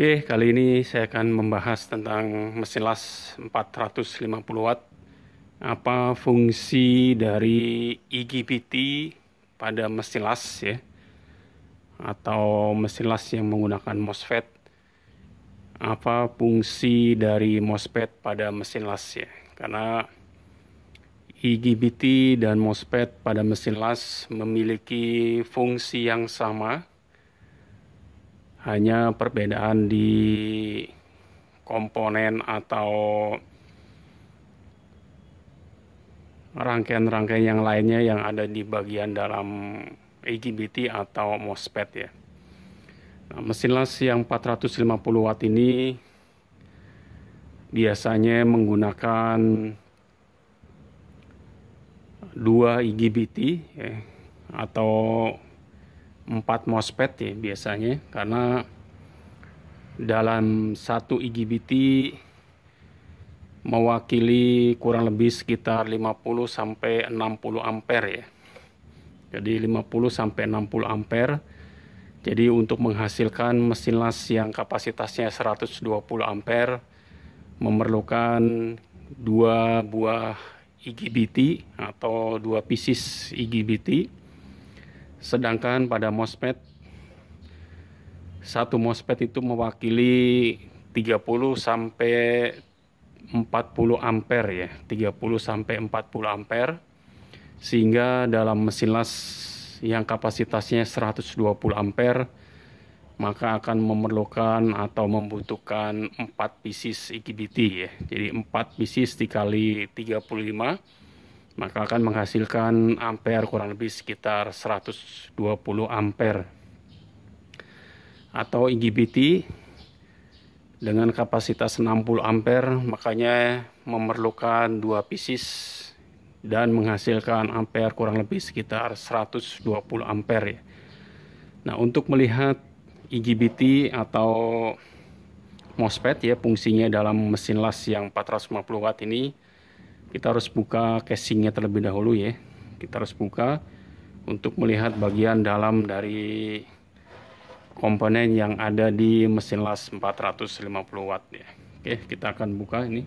Oke, kali ini saya akan membahas tentang mesin las 450 watt. Apa fungsi dari IGBT e pada mesin las ya? Atau mesin las yang menggunakan MOSFET. Apa fungsi dari MOSFET pada mesin las ya? Karena IGBT e dan MOSFET pada mesin las memiliki fungsi yang sama hanya perbedaan di komponen atau rangkaian-rangkaian yang lainnya yang ada di bagian dalam igbt atau MOSFET ya. Nah, mesin las yang 450 watt ini biasanya menggunakan dua IGBT ya, atau 4 MOSFET ya biasanya karena dalam satu IGBT e mewakili kurang lebih sekitar 50 sampai 60 ampere ya. Jadi 50 sampai 60 ampere. Jadi untuk menghasilkan mesin las yang kapasitasnya 120 ampere memerlukan dua buah IGBT e atau dua pieces IGBT e Sedangkan pada MOSFET satu MOSFET itu mewakili 30 sampai 40 ampere ya, 30 sampai 40 ampere. Sehingga dalam mesin las yang kapasitasnya 120 ampere maka akan memerlukan atau membutuhkan 4 pieces EGBT ya. Jadi 4 pieces dikali 35 maka akan menghasilkan ampere kurang lebih sekitar 120 ampere atau IGBT dengan kapasitas 60 ampere makanya memerlukan dua pieces dan menghasilkan ampere kurang lebih sekitar 120 ampere ya. Nah, untuk melihat IGBT atau MOSFET ya fungsinya dalam mesin las yang 450 watt ini kita harus buka casingnya terlebih dahulu ya kita harus buka untuk melihat bagian dalam dari komponen yang ada di mesin las 450 watt ya oke kita akan buka ini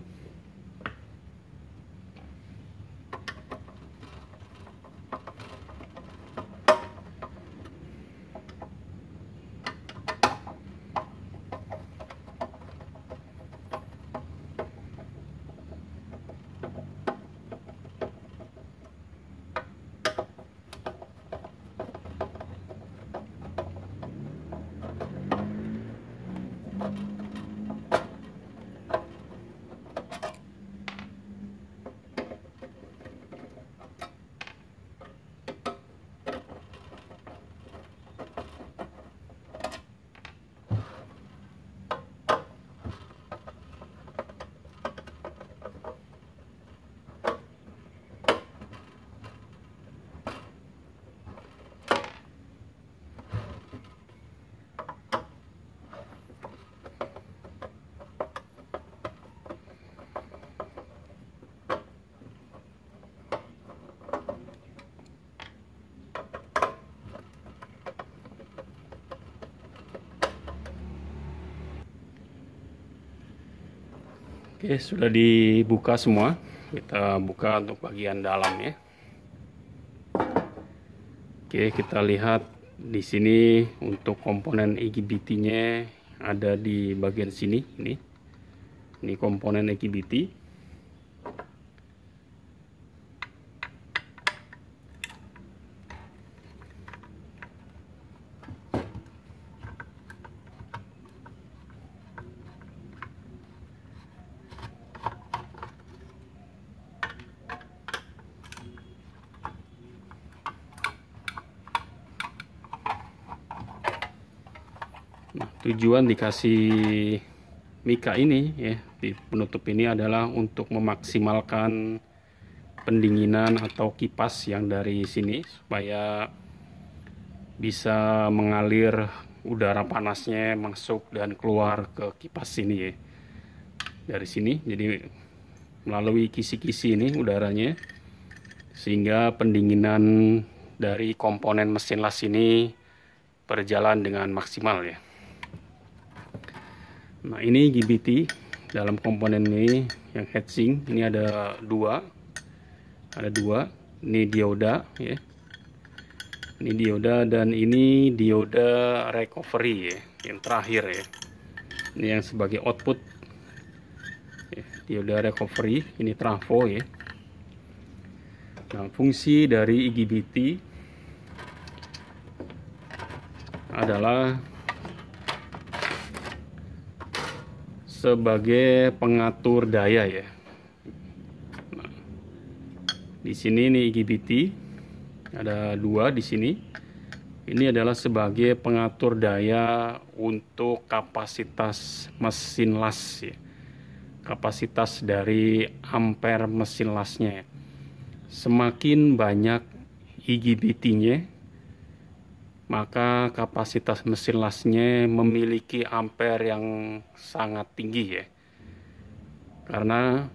Oke, sudah dibuka semua. Kita buka untuk bagian dalam ya. Oke, kita lihat di sini untuk komponen EGBT-nya ada di bagian sini ini. Ini komponen EGBT. tujuan dikasih mika ini ya di penutup ini adalah untuk memaksimalkan pendinginan atau kipas yang dari sini supaya bisa mengalir udara panasnya masuk dan keluar ke kipas sini ya dari sini jadi melalui kisi-kisi ini udaranya sehingga pendinginan dari komponen mesin las ini berjalan dengan maksimal ya Nah ini GBT dalam komponen ini yang heatsink ini ada dua, ada dua. Ini dioda, ya. Ini dioda dan ini dioda recovery ya, yang terakhir ya. Ini yang sebagai output ya, dioda recovery. Ini trafo ya. Nah fungsi dari IGBT adalah sebagai pengatur daya ya. Nah, di sini ini IGBT ada dua di sini. Ini adalah sebagai pengatur daya untuk kapasitas mesin las ya. Kapasitas dari ampere mesin lasnya ya. Semakin banyak IGBT-nya maka kapasitas mesin lasnya memiliki ampere yang sangat tinggi ya karena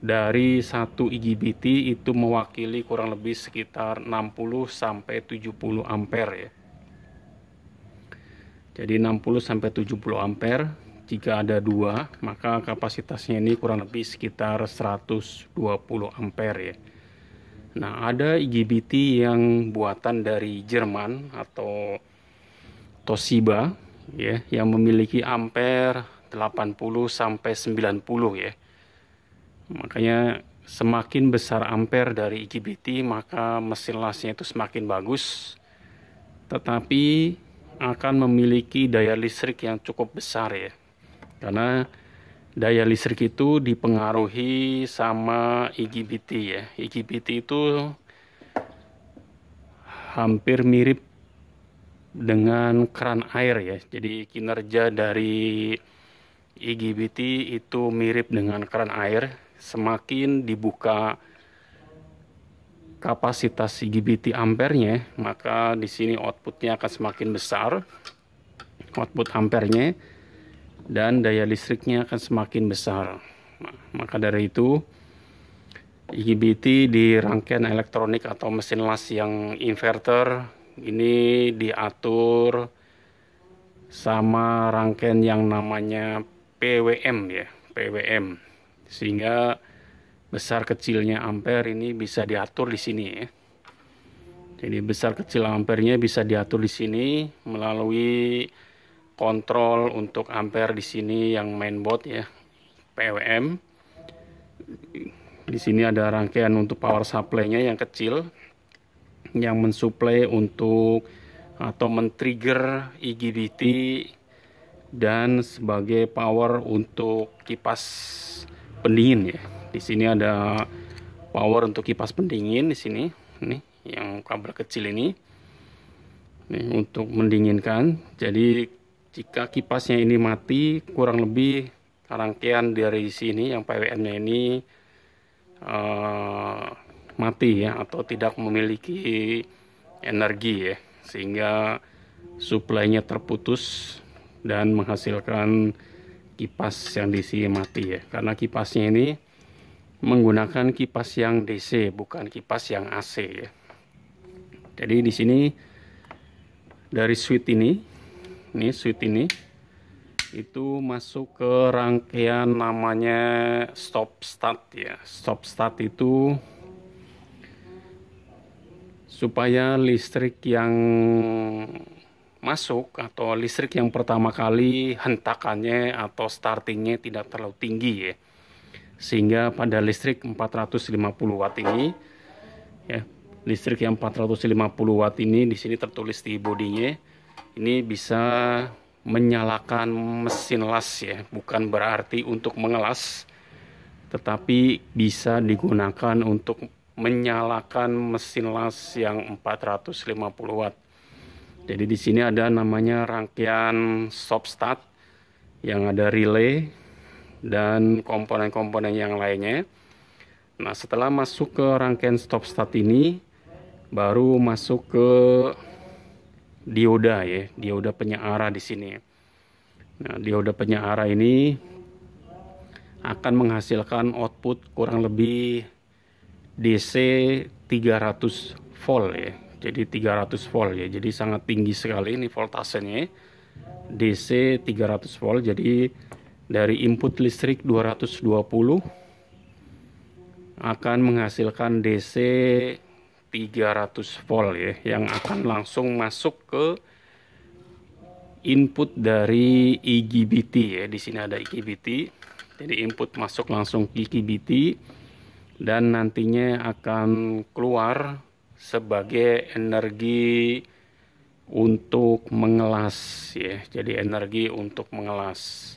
dari satu IGBT itu mewakili kurang lebih sekitar 60 sampai 70 ampere ya. Jadi 60 sampai 70 ampere jika ada dua maka kapasitasnya ini kurang lebih sekitar 120 ampere ya. Nah, ada IGBT e yang buatan dari Jerman atau Toshiba ya, yang memiliki ampere 80 sampai 90 ya. Makanya semakin besar ampere dari IGBT, e maka mesin lasnya itu semakin bagus. Tetapi akan memiliki daya listrik yang cukup besar ya. Karena daya listrik itu dipengaruhi sama IGBT e ya. IGBT e itu hampir mirip dengan keran air ya. Jadi kinerja dari IGBT e itu mirip dengan keran air. Semakin dibuka kapasitas IGBT ampernya, maka di sini outputnya akan semakin besar. Output ampernya dan daya listriknya akan semakin besar. maka dari itu, IGBT e di rangkaian elektronik atau mesin las yang inverter ini diatur sama rangkaian yang namanya PWM ya, PWM. Sehingga besar kecilnya ampere ini bisa diatur di sini ya. Jadi besar kecil ampernya bisa diatur di sini melalui kontrol untuk ampere di sini yang mainboard ya PWM di sini ada rangkaian untuk power supply-nya yang kecil yang mensuplai untuk atau men-trigger IGBT e dan sebagai power untuk kipas pendingin ya. Di sini ada power untuk kipas pendingin di sini. Nih, yang kabel kecil ini. Nih, untuk mendinginkan. Jadi jika kipasnya ini mati kurang lebih rangkaian dari sini yang PWM-nya ini uh, mati ya atau tidak memiliki energi ya sehingga suplainya terputus dan menghasilkan kipas yang DC mati ya karena kipasnya ini menggunakan kipas yang DC bukan kipas yang AC ya jadi di sini dari switch ini ini switch ini itu masuk ke rangkaian namanya stop start ya stop start itu supaya listrik yang masuk atau listrik yang pertama kali hentakannya atau startingnya tidak terlalu tinggi ya sehingga pada listrik 450 watt ini ya listrik yang 450 watt ini di sini tertulis di bodinya ini bisa menyalakan mesin las ya bukan berarti untuk mengelas tetapi bisa digunakan untuk menyalakan mesin las yang 450 watt jadi di sini ada namanya rangkaian start yang ada relay dan komponen-komponen yang lainnya nah setelah masuk ke rangkaian stop start ini baru masuk ke dioda ya, dioda penyara di sini. Nah, dioda penyara ini akan menghasilkan output kurang lebih DC 300 volt ya. Jadi 300 volt ya. Jadi sangat tinggi sekali ini voltasenya. DC 300 volt. Jadi dari input listrik 220 akan menghasilkan DC 300 volt ya yang akan langsung masuk ke input dari IGBT e ya. Di sini ada IGBT. E jadi input masuk langsung ke IGBT e dan nantinya akan keluar sebagai energi untuk mengelas ya. Jadi energi untuk mengelas.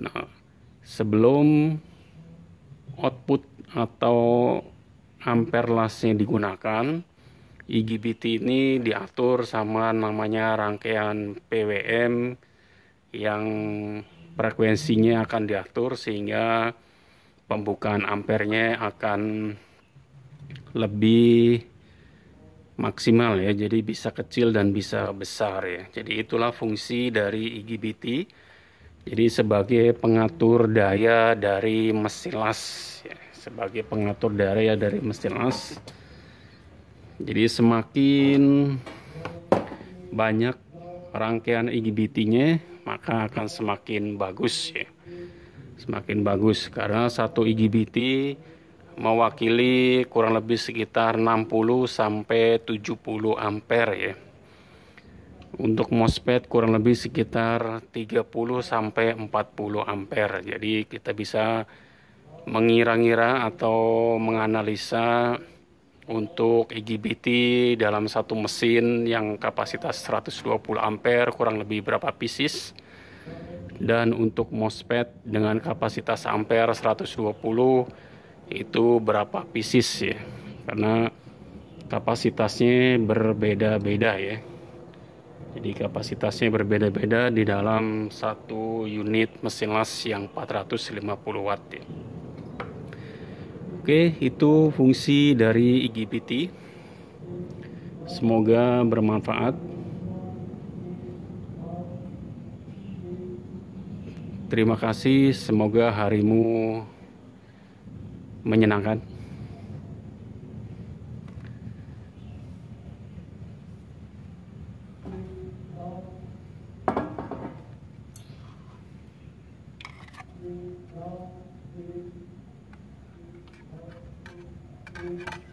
Nah, sebelum output atau ampere lasnya digunakan IGBT ini diatur sama namanya rangkaian PWM yang frekuensinya akan diatur sehingga pembukaan ampernya akan lebih maksimal ya jadi bisa kecil dan bisa besar ya jadi itulah fungsi dari IGBT jadi sebagai pengatur daya dari mesin las ya sebagai pengatur daerah ya dari mesin as jadi semakin banyak rangkaian IGBT nya maka akan semakin bagus ya semakin bagus karena satu IGBT mewakili kurang lebih sekitar 60 sampai 70 ampere ya untuk MOSFET kurang lebih sekitar 30 sampai 40 ampere jadi kita bisa mengira-ngira atau menganalisa untuk EGBT dalam satu mesin yang kapasitas 120 ampere kurang lebih berapa pieces dan untuk MOSFET dengan kapasitas ampere 120 itu berapa pieces ya karena kapasitasnya berbeda-beda ya jadi kapasitasnya berbeda-beda di dalam satu unit mesin las yang 450 watt ya. Oke, itu fungsi dari IGPT. Semoga bermanfaat. Terima kasih, semoga harimu menyenangkan. 嗯